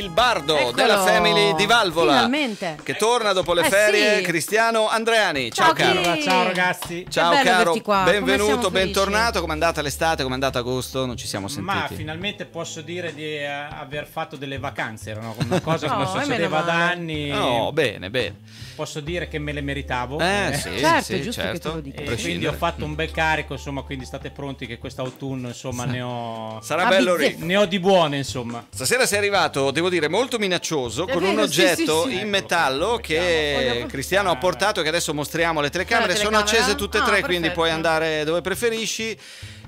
il bardo Eccolo. della Family di Valvola. Finalmente. Che torna dopo le eh, ferie, sì. Cristiano Andreani. Ciao, ciao caro. Ciao ragazzi. Ciao caro, benvenuto, bentornato. Com'è andata l'estate, com'è andata agosto? Non ci siamo sentiti. Ma finalmente posso dire di eh, aver fatto delle vacanze, Era una cosa che oh, succedeva da anni. No, bene, bene. Posso dire che me le meritavo. Eh, eh. sì, certo, sì, giusto certo. quindi ho fatto un mm. bel carico, insomma, quindi state pronti che quest'autunno, insomma, S- ne ho Sarà bello, ne ho di buone, insomma. Stasera sei arrivato, devo dire, molto minaccioso, è con vero, un oggetto sì, sì, sì. in metallo ecco, che Cristiano ha portato che adesso mostriamo alle telecamere. Sono accese tutte e ah, tre, perfetto. quindi puoi andare dove preferisci.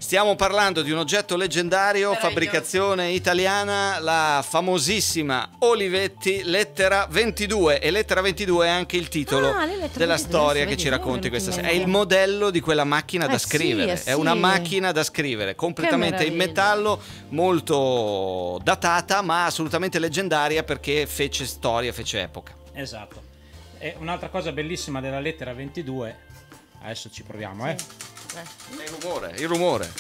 Stiamo parlando di un oggetto leggendario, fabbricazione italiana, la famosissima Olivetti, lettera 22. E lettera 22 è anche il titolo ah, della storia che ci racconti questa sera. È il modello di quella macchina eh da scrivere. Sì, eh è sì. una macchina da scrivere, completamente in metallo, molto datata, ma assolutamente leggendaria perché fece storia, fece epoca. Esatto. E un'altra cosa bellissima della lettera 22, adesso ci proviamo, eh. sì. eh eh. Il rumore, il rumore.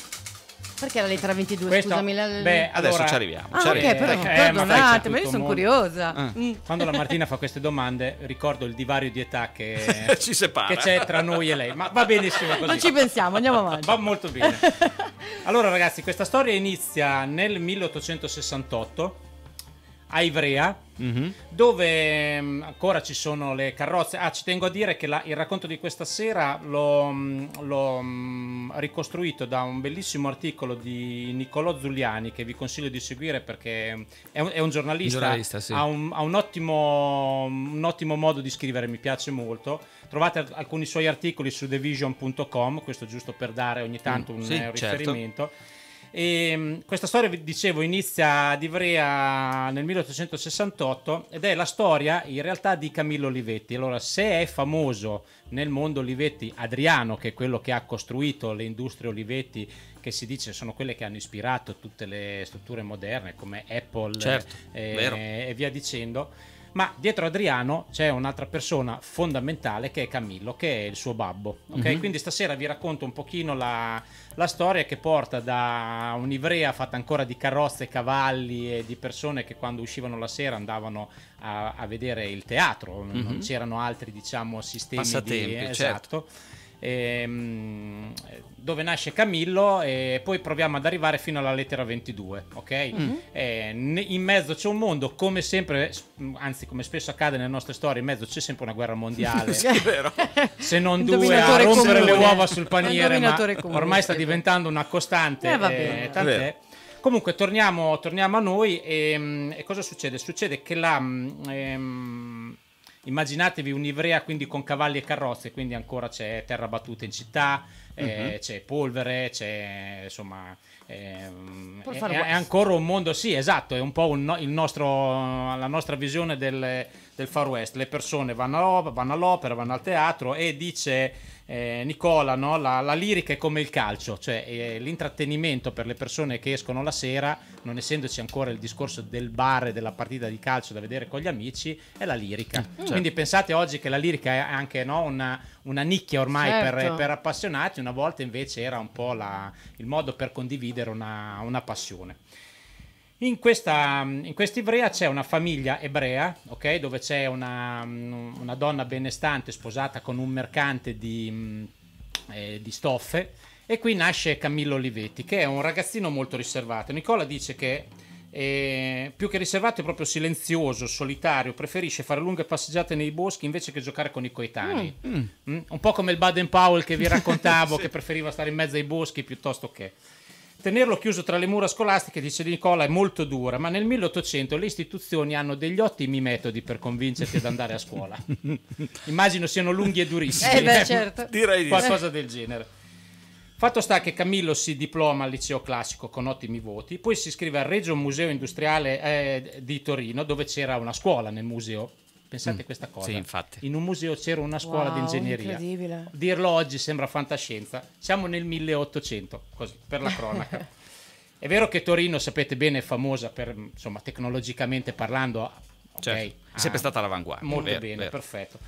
Perché la lettera 22? Questo, scusami. La... Beh, adesso allora... ci arriviamo. Ah, ci okay, però, eh, perdonate, eh, ma, io sono curiosa. Ah. Mm. Quando la Martina fa queste domande, ricordo il divario di età che, ci che c'è tra noi e lei. Ma va benissimo così. Non ci pensiamo, andiamo avanti. Va molto bene. Allora, ragazzi, questa storia inizia nel 1868 a Ivrea, mm-hmm. dove mm, ancora ci sono le carrozze. Ah, ci tengo a dire che la, il racconto di questa sera l'ho, mm, l'ho, mm, ricostruito da un bellissimo articolo di Niccolò Zuliani, che vi consiglio di seguire perché è un, è un giornalista, giornalista sì. ha, un, ha un, ottimo, un ottimo modo di scrivere, mi piace molto trovate alcuni suoi articoli su thevision.com questo giusto per dare ogni tanto un sì, certo. riferimento certo. E, ehm, questa storia, vi dicevo, inizia ad Ivrea nel 1868 ed è la storia in realtà di Camillo Olivetti. Allora, se è famoso nel mondo Olivetti Adriano, che è quello che ha costruito le industrie Olivetti, che si dice sono quelle che hanno ispirato tutte le strutture moderne come Apple certo, e, eh, e via dicendo ma dietro Adriano c'è un'altra persona fondamentale che è Camillo, che è il suo babbo. Ok, mm-hmm. quindi stasera vi racconto un pochino la, la storia che porta da un'ivrea fatta ancora di carrozze, cavalli e di persone che quando uscivano la sera andavano a, a vedere il teatro, mm-hmm. non mhm. c'erano altri diciamo sistemi Passatempi, di certo. esatto. Certo ehm, dove nasce Camillo e poi proviamo ad arrivare fino alla lettera 22, ok? Mm-hmm. Eh, in mezzo c'è un mondo, come sempre, anzi come spesso accade nelle nostre storie, in mezzo c'è sempre una guerra mondiale. sì, se non due a rompere comune. le uova sul paniere, ma comune, ormai sta diventando una costante. Eh, eh bene, eh, tant'è. Comunque torniamo, torniamo, a noi e, e, cosa succede? Succede che la... Mm, ehm, immaginatevi un'ivrea quindi con cavalli e carrozze, quindi ancora c'è terra battuta in città, uh-huh. eh, mhm. c'è polvere, c'è insomma... Eh, è, è, ancora un mondo, sì, esatto, è un po' un, il nostro, la nostra visione del, del Far West. Le persone vanno, vanno all'opera, vanno al teatro e dice eh, Nicola, no? la, la, lirica è come il calcio, cioè eh, l'intrattenimento per le persone che escono la sera, non essendoci ancora il discorso del bar e della partita di calcio da vedere con gli amici, è la lirica. Mm, certo. Quindi pensate oggi che la lirica è anche no, una, una, nicchia ormai certo. per, per, appassionati, una volta invece era un po' la, il modo per condividere una, una passione. In questa in quest'ivrea c'è una famiglia ebrea, ok? Dove c'è una, una donna benestante sposata con un mercante di, mm, eh, di stoffe e qui nasce Camillo Olivetti, che è un ragazzino molto riservato. Nicola dice che eh, più che riservato è proprio silenzioso, solitario, preferisce fare lunghe passeggiate nei boschi invece che giocare con i coetanei. mm. Mm? mm? Un po' come il Baden Powell che vi raccontavo, sì. che preferiva stare in mezzo ai boschi piuttosto che... Tenerlo chiuso tra le mura scolastiche, dice Nicola, è molto dura, ma nel 1800 le istituzioni hanno degli ottimi metodi per convincerti ad andare a scuola. Immagino siano lunghi e durissimi. Eh beh, certo. Direi Qualcosa del genere. Fatto sta che Camillo si diploma al liceo classico con ottimi voti, poi si iscrive al Regio Museo Industriale eh, di Torino, dove c'era una scuola nel museo, Pensate a mm. questa cosa. Sì, infatti. In un museo c'era una scuola wow, di ingegneria. Incredibile. Dirlo oggi sembra fantascienza. Siamo nel 1800, così, per la cronaca. è vero che Torino, sapete bene, è famosa per, insomma, tecnologicamente parlando, okay, certo. è sempre ah, stata all'avanguardia. Molto vero, bene, vero. perfetto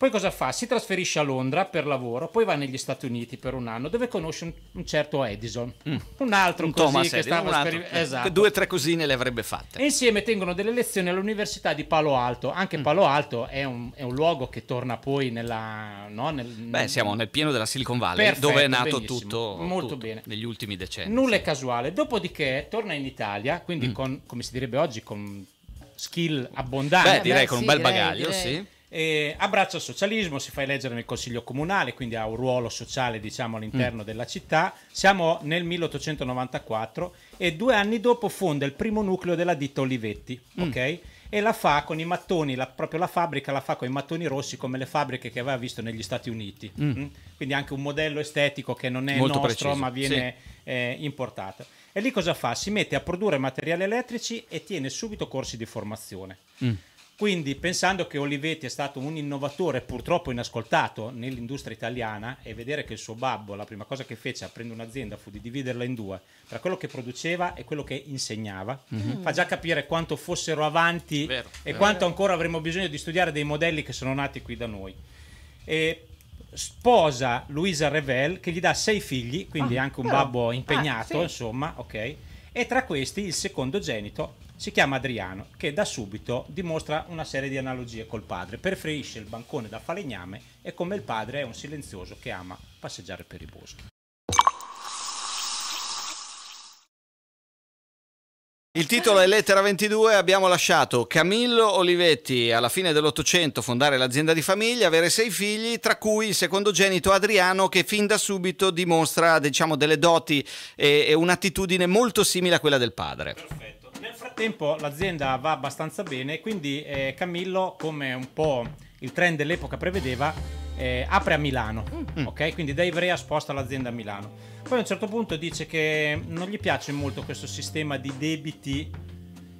poi cosa fa? Si trasferisce a Londra per lavoro, poi va negli Stati Uniti per un anno, dove conosce un, un certo Edison, mm. un altro un così Thomas che Edison, stava speri- esatto. due o tre cosine le avrebbe fatte. E insieme tengono delle lezioni all'Università di Palo Alto. Anche mm. Palo Alto è un, è un, luogo che torna poi nella no, nel, Beh, siamo nel pieno della Silicon Valley, perfetto, dove è nato tutto, Molto tutto, bene. negli ultimi decenni. Nulla è casuale. Dopodiché torna in Italia, quindi mm. con, come si direbbe oggi con skill abbondanti. Beh, direi con sì, un bel direi, bagaglio, direi. sì eh, abbraccia il socialismo, si fa eleggere nel consiglio comunale, quindi ha un ruolo sociale diciamo, all'interno mm. della città. Siamo nel 1894 e due anni dopo fonda il primo nucleo della ditta Olivetti, mm. ok? E la fa con i mattoni, la, proprio la fabbrica la fa con i mattoni rossi come le fabbriche che aveva visto negli Stati Uniti. Mm. mm? Quindi anche un modello estetico che non è Molto nostro preciso. ma viene sì. eh, importato. E lì cosa fa? Si mette a produrre materiali elettrici e tiene subito corsi di formazione. Mm. Quindi pensando che Olivetti è stato un innovatore purtroppo inascoltato nell'industria italiana e vedere che il suo babbo la prima cosa che fece aprendo un'azienda fu di dividerla in due tra quello che produceva e quello che insegnava, mm-hmm. fa già capire quanto fossero avanti vero, e vero. quanto ancora avremmo bisogno di studiare dei modelli che sono nati qui da noi. E sposa Luisa Revel che gli dà sei figli, quindi ah, anche un però, babbo ah, impegnato, ah, sì. insomma, ok? E tra questi il secondogenito si chiama Adriano, che da subito dimostra una serie di analogie col padre, preferisce il bancone da falegname e come il padre è un silenzioso che ama passeggiare per i boschi. Il titolo è Lettera 22, abbiamo lasciato Camillo Olivetti alla fine dell'Ottocento fondare l'azienda di famiglia, avere sei figli, tra cui il secondogenito Adriano che fin da subito dimostra diciamo, delle doti e, e un'attitudine molto simile a quella del padre. Perfetto frattempo l'azienda va abbastanza bene, quindi eh, Camillo, come un po' il trend dell'epoca prevedeva, eh, apre a Milano, mm. mm. ok? Quindi da Ivrea sposta l'azienda a Milano. Poi a un certo punto dice che non gli piace molto questo sistema di debiti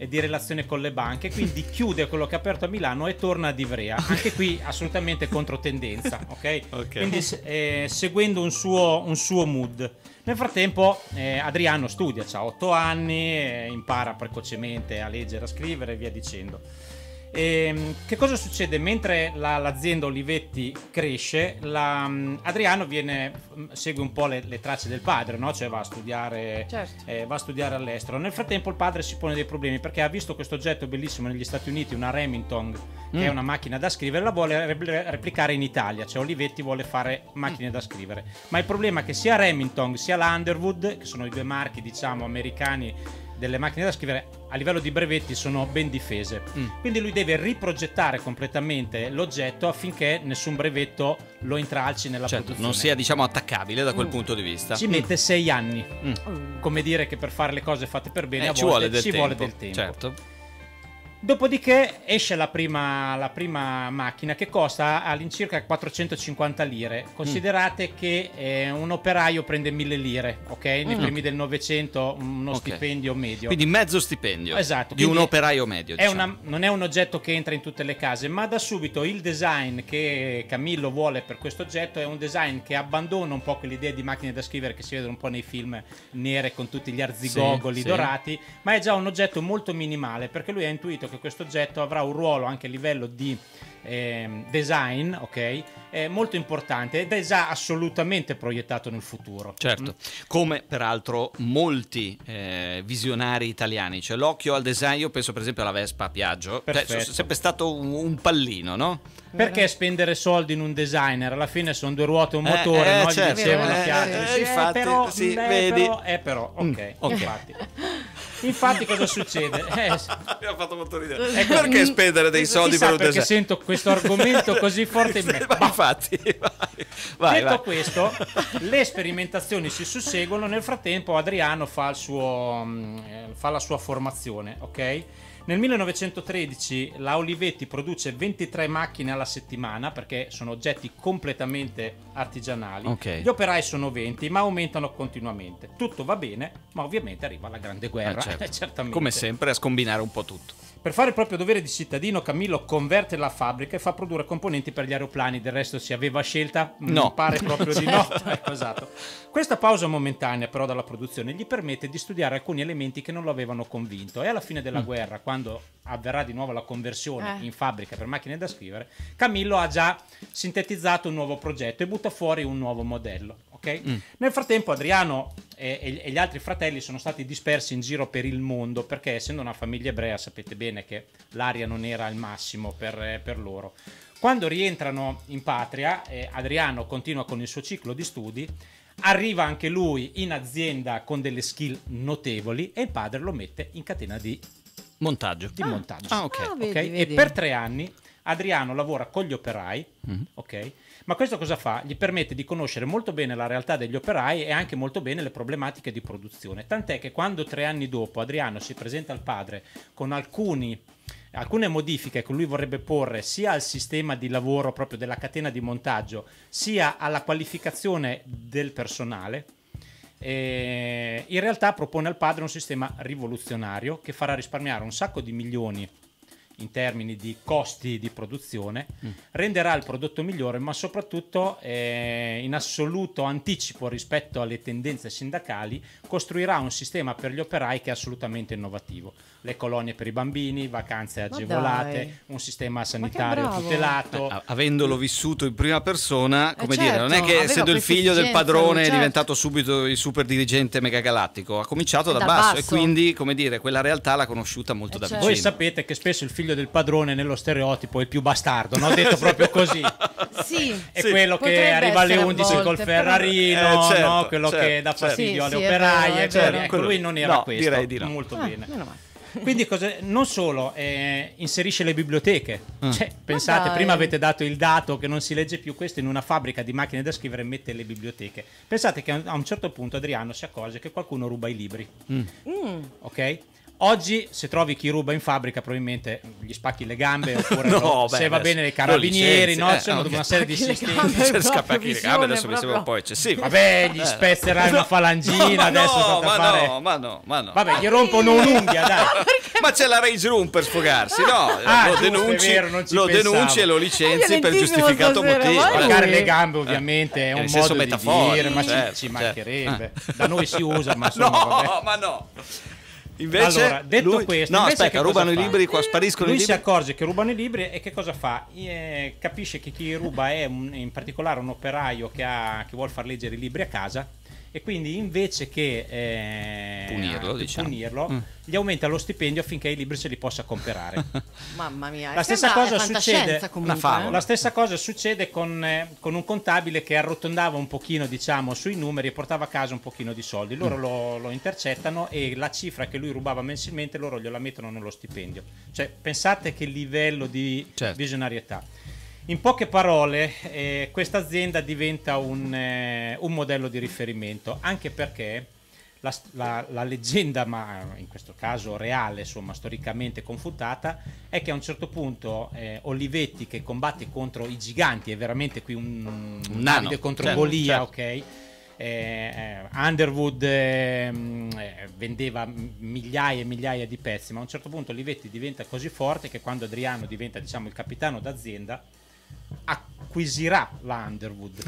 e di relazione con le banche, quindi chiude quello che ha aperto a Milano e torna ad Ivrea. Anche qui assolutamente controtendenza, ok? okay. Quindi eh, eh, seguendo un suo, un suo, mood. Nel frattempo eh, Adriano studia, ha otto anni, eh, impara precocemente a leggere, a scrivere e via dicendo. E, ehm, che cosa succede? Mentre la, l'azienda Olivetti cresce, la, mm, Adriano viene, mm, segue un po' le, le, tracce del padre, no? cioè va a, studiare, certo. eh, va a studiare all'estero. Nel frattempo il padre si pone dei problemi perché ha visto questo oggetto bellissimo negli Stati Uniti, una Remington, che è mm. una macchina da scrivere, la vuole replicare in Italia, cioè Olivetti vuole fare macchine mm. da scrivere. Ma il problema è che sia Remington sia l'Underwood, che sono i due marchi diciamo americani, delle macchine da scrivere a livello di brevetti sono ben difese. Mm. Quindi lui deve riprogettare completamente l'oggetto affinché nessun brevetto lo intralci nella certo, produzione. Non sia diciamo attaccabile da quel mm. punto di vista. Ci mette mm. sei anni. Mm. Oh. Come dire che per fare le cose fatte per bene eh, a volte ci, vuole del, ci tempo. vuole del tempo. Certo. Dopodiché esce la prima, la prima, macchina che costa all'incirca 450 lire. Considerate mm. che eh, un operaio prende 1000 lire, ok? Nei mm. primi del Novecento uno okay. stipendio medio. Quindi mezzo stipendio esatto, di un operaio medio. È una, diciamo. non è un oggetto che entra in tutte le case, ma da subito il design che Camillo vuole per questo oggetto è un design che abbandona un po' quell'idea di macchine da scrivere che si vedono un po' nei film nere con tutti gli arzigogoli sì, dorati, sì. ma è già un oggetto molto minimale perché lui ha intuito che questo oggetto avrà un ruolo anche a livello di eh, design, ok? È molto importante ed è già assolutamente proiettato nel futuro. Certo, come peraltro molti eh, visionari italiani, cioè l'occhio al design, io penso per esempio alla Vespa a Piaggio, cioè, è sempre stato un, un, pallino, no? Perché spendere soldi in un designer? Alla fine sono due ruote e un eh, motore, eh, certo. eh no? Certo. Gli dicevano Piaggio. Eh, infatti, però, sì, mm, eh, vedi. Però, eh, però, ok, mm, okay. infatti. Infatti, cosa succede? Eh, Mi ha fatto molto ridere. Ecco, perché mm, spendere dei eh, soldi per un deserto? Perché sento questo argomento così forte in me. Vai, infatti, vai, vai, Detto vai. questo, le sperimentazioni si susseguono. Nel frattempo, Adriano fa, suo, mm, eh, fa la sua formazione, ok? Nel 1913 la Olivetti produce 23 macchine alla settimana perché sono oggetti completamente artigianali. Okay. Gli operai sono 20 ma aumentano continuamente. Tutto va bene ma ovviamente arriva la grande guerra. Eh, certo. Come sempre a scombinare un po' tutto. Per fare il proprio dovere di cittadino, Camillo converte la fabbrica e fa produrre componenti per gli aeroplani. Del resto si aveva scelta? No. Pare proprio di no. ecco, esatto. Questa pausa momentanea, però, dalla produzione gli permette di studiare alcuni elementi che non lo avevano convinto. E alla fine della mm. guerra, quando avverrà di nuovo la conversione eh. in fabbrica per macchine da scrivere, Camillo ha già sintetizzato un nuovo progetto e butta fuori un nuovo modello ok? Mm. Nel frattempo Adriano e, e, gli altri fratelli sono stati dispersi in giro per il mondo perché essendo una famiglia ebrea sapete bene che l'aria non era al massimo per, eh, per loro. Quando rientrano in patria, eh, Adriano continua con il suo ciclo di studi, arriva anche lui in azienda con delle skill notevoli e il padre lo mette in catena di montaggio. Di ah. montaggio. Ah, okay. Ah, vedi, okay? Vedi. per tre anni Adriano lavora con gli operai, mm-hmm. ok? Ma questo cosa fa? Gli permette di conoscere molto bene la realtà degli operai e anche molto bene le problematiche di produzione. Tant'è che quando tre anni dopo Adriano si presenta al padre con alcuni alcune modifiche che lui vorrebbe porre sia al sistema di lavoro proprio della catena di montaggio, sia alla qualificazione del personale. E eh, in realtà propone al padre un sistema rivoluzionario che farà risparmiare un sacco di milioni in termini di costi di produzione, mm. renderà il prodotto migliore, ma soprattutto eh, in assoluto anticipo rispetto alle tendenze sindacali, costruirà un sistema per gli operai che è assolutamente innovativo. Le colonie per i bambini, vacanze agevolate, un sistema sanitario tutelato. Eh, a- avendolo vissuto in prima persona, eh, come eh certo, dire, non è certo, che essendo il figlio del padrone certo. è diventato subito il super dirigente megagalattico, ha cominciato da, da basso, basso, e quindi, come dire, quella realtà l'ha conosciuta molto eh da certo. vicino. Voi sapete che spesso il figlio figlio del padrone nello stereotipo è il più bastardo, no? detto proprio così. sì, è sì. quello che arriva alle 11 volte, col Ferrarino, eh, certo, no? quello certo, che dà certo. fastidio certo. alle operaie. Vero, ecco, lui non era no, questo. Direi di no. Molto ah, bene. Quindi cosa, non solo eh, inserisce le biblioteche, mm. cioè, pensate, prima avete dato il dato che non si legge più questo in una fabbrica di macchine da scrivere mette le biblioteche. Pensate che a un certo punto Adriano si accorge che qualcuno ruba i libri. Mm. Mm. Ok? Oggi, se trovi chi ruba in fabbrica, probabilmente gli spacchi le gambe. Oppure no, lo, beh, se va bene, i carabinieri. No, ci sono eh, una serie di sistemi. Cioè, scapacchi le gambe. Adesso mi sembra un po'. eccessivo. Eh, vabbè, gli eh. spezzerai una falangina. adesso no, ma no, ma no, ma no. Vabbè, gli rompono un'unghia, dai. ma c'è la Rage Room per sfogarsi, no? Ah, lo denunci, vero, lo denunci e lo licenzi per giustificato motivo. Spaccare le gambe, ovviamente, è un modo di dire, ma ci certo, certo. mancherebbe. Da noi si usa, ma no, ma no. Invece, allora, detto lui... questo, no, aspetta, rubano i libri qua, spariscono lui i libri. Lui si accorge che rubano i libri e che cosa fa? Eh, capisce che chi ruba è un, in particolare un operaio che, ha, che vuole far leggere i libri a casa e quindi invece che eh, punirlo, diciamo. punirlo mm. gli aumenta lo stipendio affinché i libri se li possa comprare. Mamma mia, la stessa, cosa succede, eh. la stessa cosa succede con, eh, con, un contabile che arrotondava un pochino diciamo, sui numeri e portava a casa un pochino di soldi. Loro mm. lo, lo, intercettano e la cifra che lui rubava mensilmente loro gliela mettono nello stipendio. Cioè, pensate che livello di certo. visionarietà. In poche parole, eh, questa azienda diventa un, eh, un, modello di riferimento, anche perché la, la, la, leggenda, ma in questo caso reale, insomma, storicamente confutata, è che a un certo punto eh, Olivetti, che combatte contro i giganti, è veramente qui un, un nano contro certo, Golia, certo. ok? Eh, eh Underwood ehm, eh, vendeva migliaia e migliaia di pezzi, ma a un certo punto Olivetti diventa così forte che quando Adriano diventa diciamo, il capitano d'azienda, acquisirà la Underwood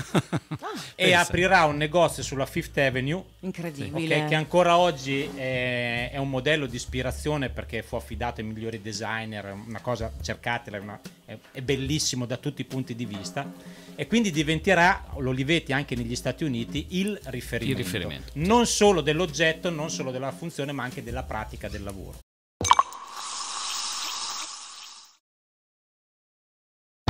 e Pensa. aprirà un negozio sulla Fifth Avenue. Incredibile. Okay, che ancora oggi è, è, un modello di ispirazione perché fu affidato ai migliori designer, una cosa cercatela, una, è, è bellissimo da tutti i punti di vista e quindi diventerà l'Olivetti anche negli Stati Uniti il riferimento, il riferimento. non solo dell'oggetto, non solo della funzione, ma anche della pratica del lavoro.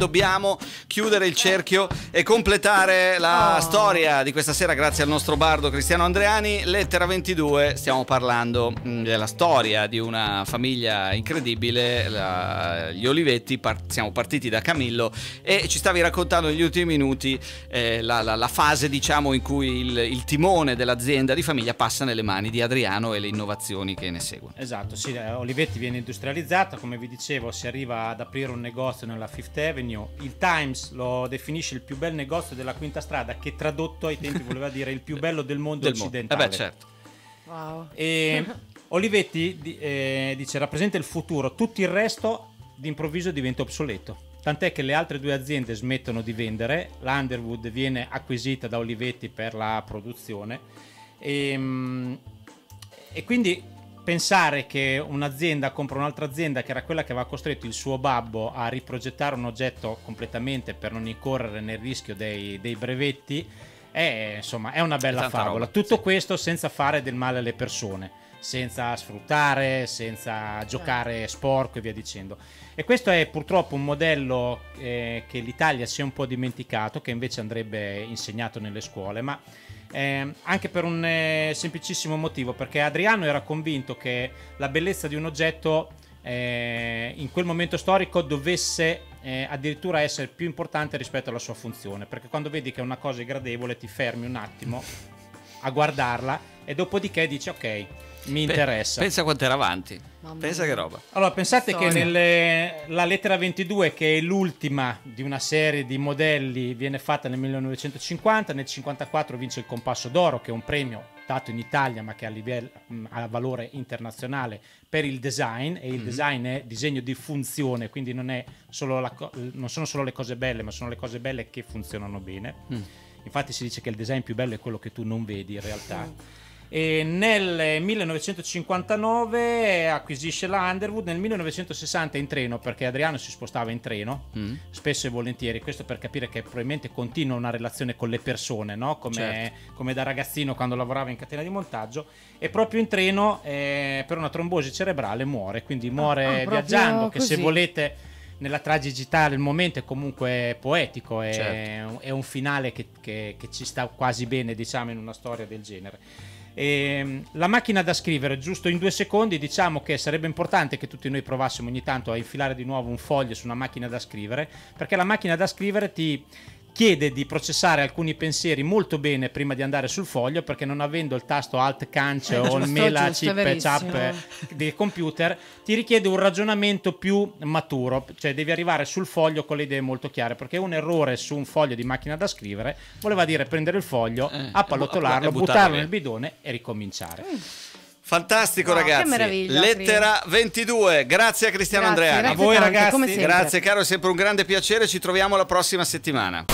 dobbiamo chiudere il cerchio e completare la oh. storia di questa sera grazie al nostro bardo Cristiano Andreani. Lettera 22, stiamo parlando mm, della storia di una famiglia incredibile, la, gli Olivetti, par siamo partiti da Camillo e ci stavi raccontando negli ultimi minuti eh, la, la, la, fase diciamo in cui il, il timone dell'azienda di famiglia passa nelle mani di Adriano e le innovazioni che ne seguono. Esatto, sì, eh, Olivetti viene industrializzata, come vi dicevo si arriva ad aprire un negozio nella Fifth Avenue genio. Il Times lo definisce il più bel negozio della quinta strada, che tradotto ai tempi voleva dire il più bello del mondo del occidentale. Mondo. Eh beh, certo. Wow. E Olivetti eh, dice rappresenta il futuro, tutto il resto d'improvviso diventa obsoleto. Tant'è che le altre due aziende smettono di vendere, l'Underwood viene acquisita da Olivetti per la produzione e, ehm, e quindi pensare che un'azienda compra un'altra azienda che era quella che aveva costretto il suo babbo a riprogettare un oggetto completamente per non incorrere nel rischio dei, dei brevetti è, insomma, è una bella favola. Roba, Tutto sì. questo senza fare del male alle persone senza sfruttare, senza certo. giocare sporco e via dicendo. E questo è purtroppo un modello eh, che l'Italia si è un po' dimenticato, che invece andrebbe insegnato nelle scuole, ma eh, anche per un eh, semplicissimo motivo, perché Adriano era convinto che la bellezza di un oggetto eh, in quel momento storico dovesse eh, addirittura essere più importante rispetto alla sua funzione, perché quando vedi che è una cosa è gradevole ti fermi un attimo a guardarla e dopodiché dici ok, mi Pe- interessa. Pensa quanto era avanti. Pensa che roba. Allora, pensate Storia. che nelle, la lettera 22, che è l'ultima di una serie di modelli, viene fatta nel 1950. Nel 1954 vince il Compasso d'Oro, che è un premio dato in Italia, ma che ha, livello, ha valore internazionale per il design. E il mm design è disegno di funzione, quindi non, co- non, sono solo le cose belle, ma sono le cose belle che funzionano bene. Mm. Infatti, si dice che il design più bello è quello che tu non vedi in realtà. Mm e nel 1959 acquisisce la Underwood, nel 1960 in treno, perché Adriano si spostava in treno, mm. spesso e volentieri, questo per capire che probabilmente continua una relazione con le persone, no? come, certo. come, da ragazzino quando lavorava in catena di montaggio, e proprio in treno eh, per una trombosi cerebrale muore, quindi ah, muore ah, viaggiando, che se volete nella tragicità del momento è comunque poetico, è, certo. è un finale che, che, che, ci sta quasi bene, diciamo, in una storia del genere. E ehm, la macchina da scrivere, giusto in due secondi, diciamo che sarebbe importante che tutti noi provassimo ogni tanto a infilare di nuovo un foglio su una macchina da scrivere, perché la macchina da scrivere ti, chiede di processare alcuni pensieri molto bene prima di andare sul foglio perché non avendo il tasto alt canc eh, o il mela chip chap eh, del computer ti richiede un ragionamento più maturo cioè devi arrivare sul foglio con le idee molto chiare perché un errore su un foglio di macchina da scrivere voleva dire prendere il foglio eh, appallottolarlo buttarlo, buttarlo nel bidone e ricominciare mm. Fantastico, no, ragazzi. Lettera 22. Grazie a Cristiano grazie, Andreani. Grazie a voi, tante, ragazzi. Grazie, caro, è sempre un grande piacere. Ci troviamo la prossima settimana.